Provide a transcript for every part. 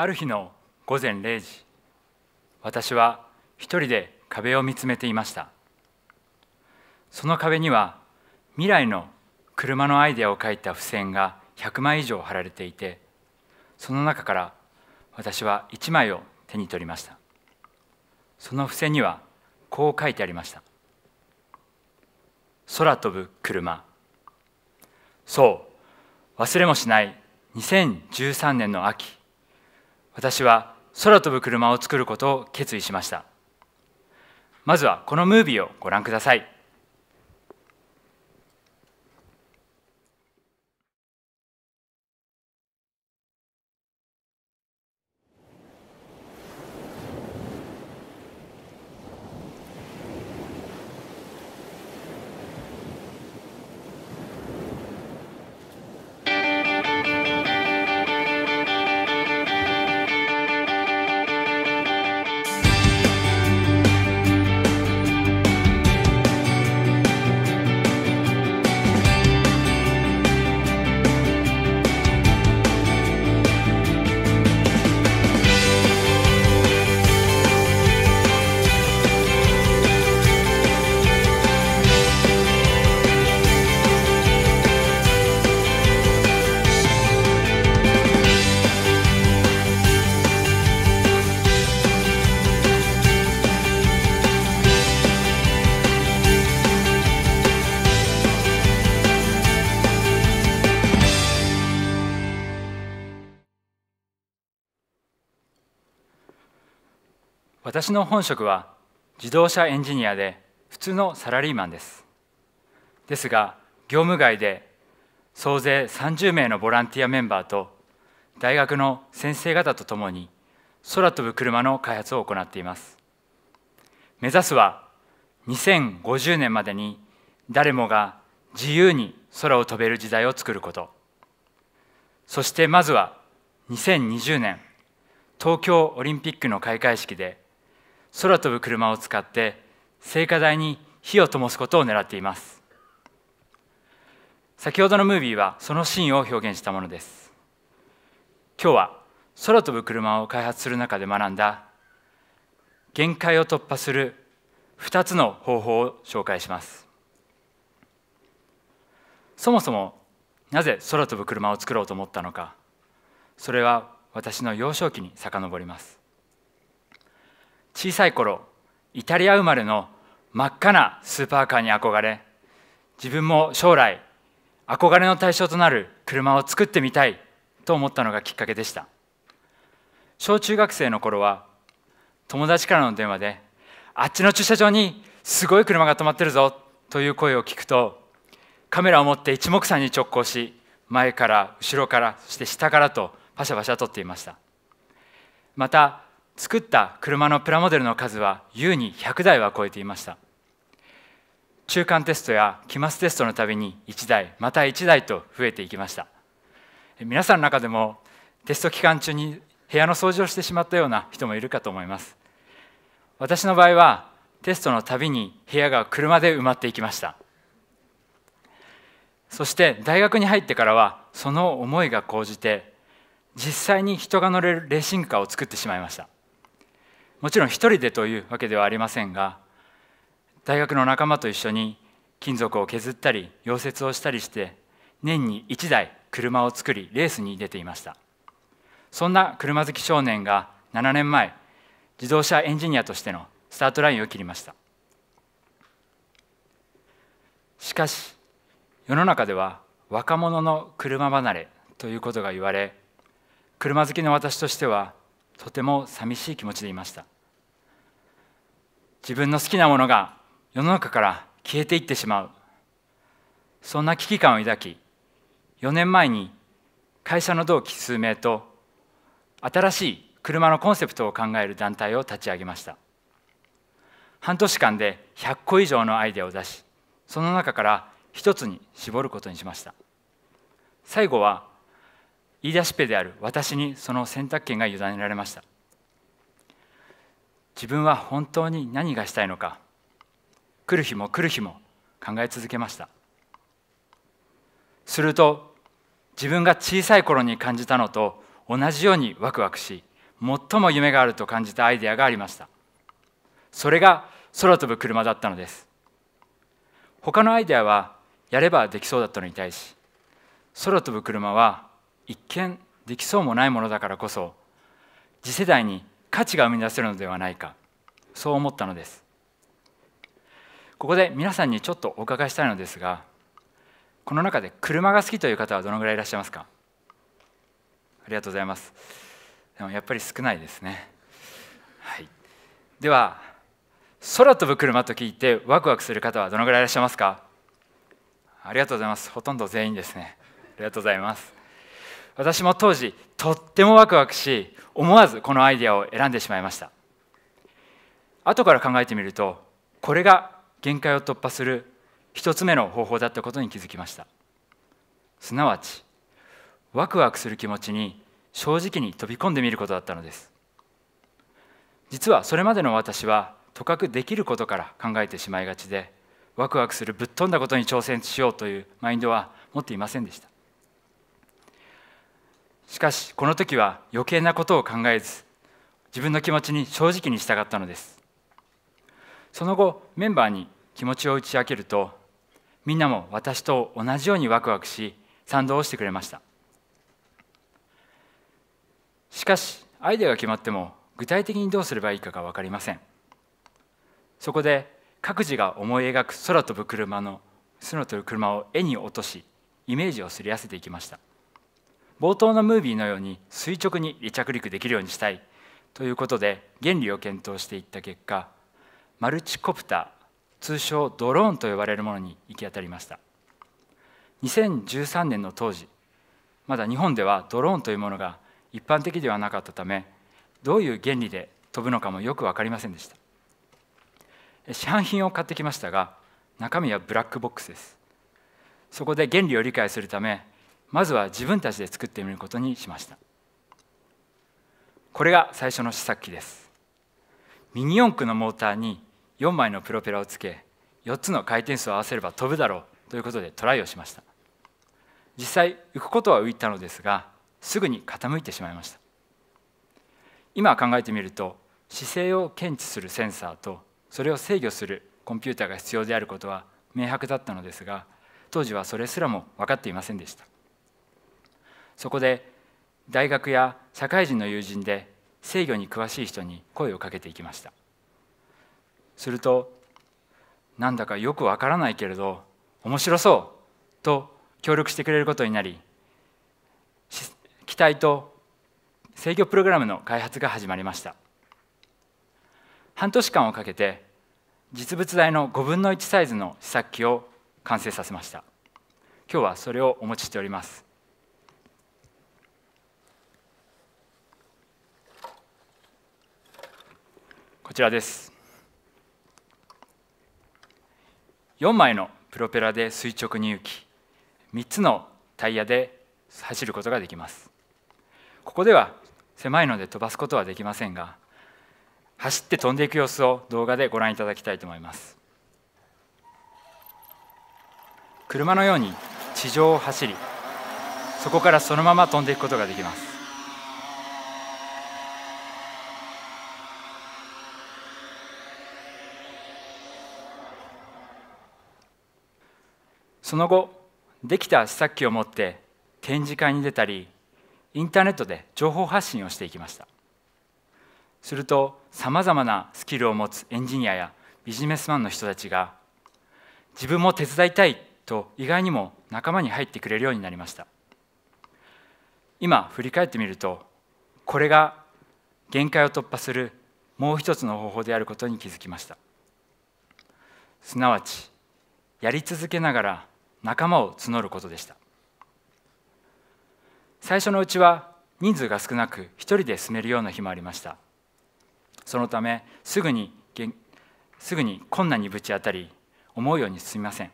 ある日の午前0時私は一人で壁を見つめていましたその壁には未来の車のアイデアを書いた付箋が100枚以上貼られていてその中から私は1枚を手に取りましたその付箋にはこう書いてありました「空飛ぶ車」そう忘れもしない2013年の秋私は空飛ぶ車を作ることを決意しましたまずはこのムービーをご覧ください私の本職は自動車エンジニアで普通のサラリーマンですですが業務外で総勢30名のボランティアメンバーと大学の先生方とともに空飛ぶ車の開発を行っています目指すは2050年までに誰もが自由に空を飛べる時代を作ることそしてまずは2020年東京オリンピックの開会式で空飛ぶ車を使って聖火台に火を灯すことを狙っています先ほどのムービーはそのシーンを表現したものです今日は空飛ぶ車を開発する中で学んだ限界を突破する2つの方法を紹介しますそもそもなぜ空飛ぶ車を作ろうと思ったのかそれは私の幼少期に遡ります小さい頃イタリア生まれの真っ赤なスーパーカーに憧れ自分も将来憧れの対象となる車を作ってみたいと思ったのがきっかけでした小中学生の頃は友達からの電話であっちの駐車場にすごい車が止まってるぞという声を聞くとカメラを持って一目散に直行し前から後ろからそして下からとパシャパシャ撮っていましたまた作った車のプラモデルの数は優に100台は超えていました中間テストや期末テストのたびに1台また1台と増えていきました皆さんの中でもテスト期間中に部屋の掃除をしてしまったような人もいるかと思います私の場合はテストのたびに部屋が車で埋まっていきましたそして大学に入ってからはその思いが高じて実際に人が乗れるレーシングカーを作ってしまいましたもちろん一人でというわけではありませんが大学の仲間と一緒に金属を削ったり溶接をしたりして年に1台車を作りレースに出ていましたそんな車好き少年が7年前自動車エンジニアとしてのスタートラインを切りましたしかし世の中では若者の車離れということが言われ車好きの私としてはとても寂しい気持ちでいました自分の好きなものが世の中から消えていってしまうそんな危機感を抱き4年前に会社の同期数名と新しい車のコンセプトを考える団体を立ち上げました半年間で100個以上のアイデアを出しその中から一つに絞ることにしました最後は言い出しっである私にその選択権が委ねられました自分は本当に何がしたいのか来る日も来る日も考え続けましたすると自分が小さい頃に感じたのと同じようにワクワクし最も夢があると感じたアイデアがありましたそれが空飛ぶ車だったのです他のアイデアはやればできそうだったのに対し空飛ぶ車は一見できそうもないものだからこそ次世代に価値が生み出せるのではないかそう思ったのですここで皆さんにちょっとお伺いしたいのですがこの中で車が好きという方はどのぐらいいらっしゃいますかありがとうございますでもやっぱり少ないですね、はい、では空飛ぶ車と聞いてワクワクする方はどのぐらいいらっしゃいますかありがとうございますほとんど全員ですねありがとうございます私も当時とってもワクワクし思わずこのアイデアを選んでしまいました後から考えてみるとこれが限界を突破する一つ目の方法だったことに気づきましたすなわちワクワクする気持ちに正直に飛び込んでみることだったのです実はそれまでの私はとかくできることから考えてしまいがちでワクワクするぶっ飛んだことに挑戦しようというマインドは持っていませんでしたしかしこの時は余計なことを考えず自分の気持ちに正直に従ったのですその後メンバーに気持ちを打ち明けるとみんなも私と同じようにワクワクし賛同をしてくれましたしかしアイデアが決まっても具体的にどうすればいいかが分かりませんそこで各自が思い描く空飛ぶ車の空飛ぶ車を絵に落としイメージをすり合わせていきました冒頭のムービーのように垂直に離着陸できるようにしたいということで原理を検討していった結果マルチコプター通称ドローンと呼ばれるものに行き当たりました2013年の当時まだ日本ではドローンというものが一般的ではなかったためどういう原理で飛ぶのかもよく分かりませんでした市販品を買ってきましたが中身はブラックボックスですそこで原理を理解するためまずは自分たちで作ってみることにしましたこれが最初の試作機ですミニ四駆のモーターに4枚のプロペラをつけ4つの回転数を合わせれば飛ぶだろうということでトライをしました実際浮くことは浮いたのですがすぐに傾いてしまいました今考えてみると姿勢を検知するセンサーとそれを制御するコンピューターが必要であることは明白だったのですが当時はそれすらも分かっていませんでしたそこで大学や社会人の友人で制御に詳しい人に声をかけていきましたするとなんだかよくわからないけれど面白そうと協力してくれることになり機体と制御プログラムの開発が始まりました半年間をかけて実物大の5分の1サイズの試作機を完成させました今日はそれをお持ちしておりますこちらです4枚のプロペラで垂直に行き3つのタイヤで走ることができますここでは狭いので飛ばすことはできませんが走って飛んでいく様子を動画でご覧いただきたいと思います車のように地上を走りそこからそのまま飛んでいくことができますその後できた試作機を持って展示会に出たりインターネットで情報発信をしていきましたするとさまざまなスキルを持つエンジニアやビジネスマンの人たちが自分も手伝いたいと意外にも仲間に入ってくれるようになりました今振り返ってみるとこれが限界を突破するもう一つの方法であることに気づきましたすなわちやり続けながら仲間を募ることでした最初のうちは人数が少なく一人で住めるような日もありましたそのためすぐにすぐに困難にぶち当たり思うように進みません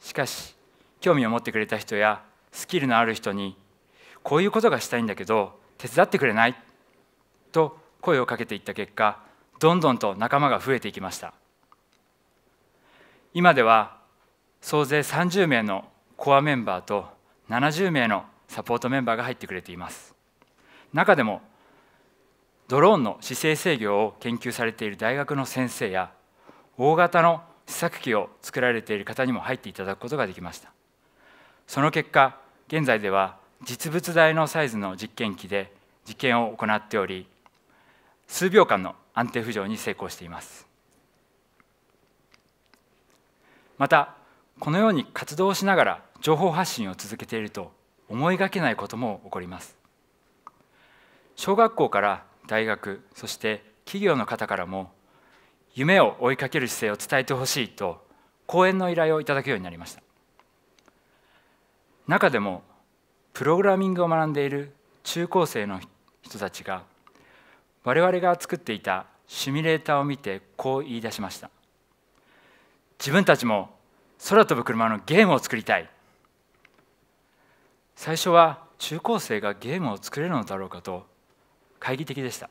しかし興味を持ってくれた人やスキルのある人にこういうことがしたいんだけど手伝ってくれないと声をかけていった結果どんどんと仲間が増えていきました今では総勢30名のコアメンバーと70名のサポートメンバーが入ってくれています中でもドローンの姿勢制御を研究されている大学の先生や大型の試作機を作られている方にも入っていただくことができましたその結果現在では実物大のサイズの実験機で実験を行っており数秒間の安定浮上に成功していますまたこのように活動しながら情報発信を続けていると思いがけないことも起こります小学校から大学そして企業の方からも夢を追いかける姿勢を伝えてほしいと講演の依頼をいただくようになりました中でもプログラミングを学んでいる中高生の人たちが我々が作っていたシミュレーターを見てこう言い出しました自分たちも空飛ぶ車のゲームを作りたい最初は中高生がゲームを作れるのだろうかと懐疑的でした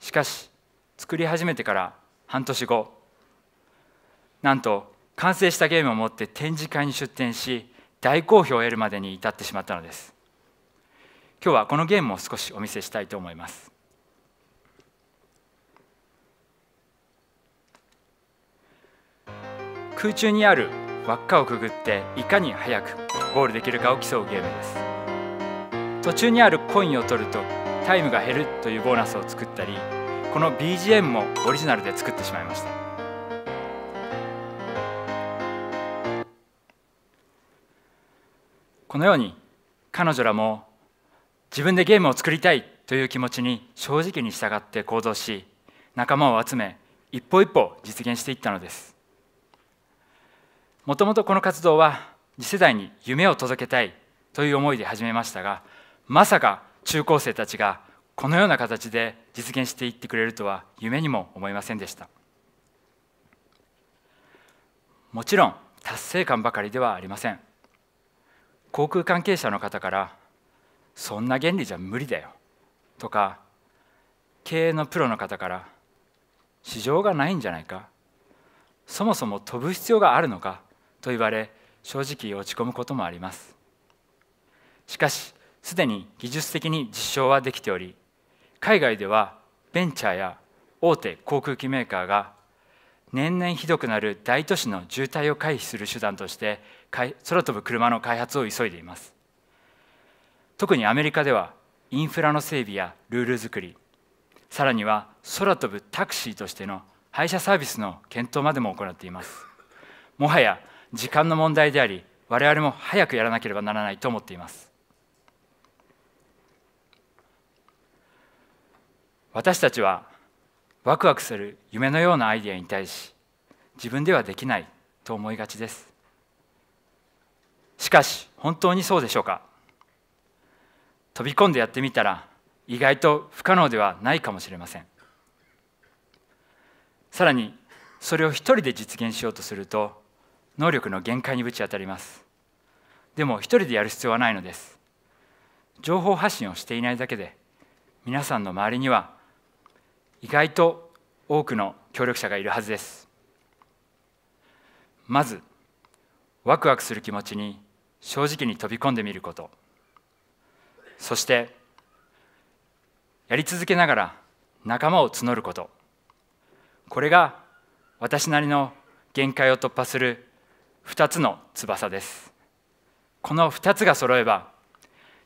しかし作り始めてから半年後なんと完成したゲームを持って展示会に出展し大好評を得るまでに至ってしまったのです今日はこのゲームを少しお見せしたいと思います空中にある輪っかをくぐっていかに早くゴールできるかを競うゲームです途中にあるコインを取るとタイムが減るというボーナスを作ったりこの BGM もオリジナルで作ってしまいましたこのように彼女らも自分でゲームを作りたいという気持ちに正直に従って行動し仲間を集め一歩一歩実現していったのですもともとこの活動は次世代に夢を届けたいという思いで始めましたがまさか中高生たちがこのような形で実現していってくれるとは夢にも思いませんでしたもちろん達成感ばかりではありません航空関係者の方から「そんな原理じゃ無理だよ」とか経営のプロの方から「市場がないんじゃないか」そもそも飛ぶ必要があるのかと言われ正直落ち込むこともありますしかしすでに技術的に実証はできており海外ではベンチャーや大手航空機メーカーが年々ひどくなる大都市の渋滞を回避する手段として空飛ぶ車の開発を急いでいます特にアメリカではインフラの整備やルール作りさらには空飛ぶタクシーとしての配車サービスの検討までも行っていますもはや時間の問題であり我々も早くやらなければならないと思っています私たちはワクワクする夢のようなアイデアに対し自分ではできないと思いがちですしかし本当にそうでしょうか飛び込んでやってみたら意外と不可能ではないかもしれませんさらにそれを一人で実現しようとすると能力の限界にぶち当たりますでも一人でやる必要はないのです情報発信をしていないだけで皆さんの周りには意外と多くの協力者がいるはずですまずワクワクする気持ちに正直に飛び込んでみることそしてやり続けながら仲間を募ることこれが私なりの限界を突破する2つの翼ですこの2つが揃えば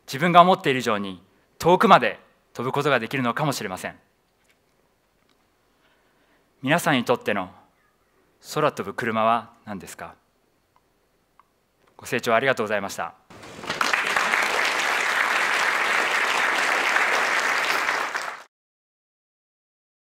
自分が思っている以上に遠くまで飛ぶことができるのかもしれません皆さんにとっての空飛ぶ車は何ですかご清聴ありがとうございました。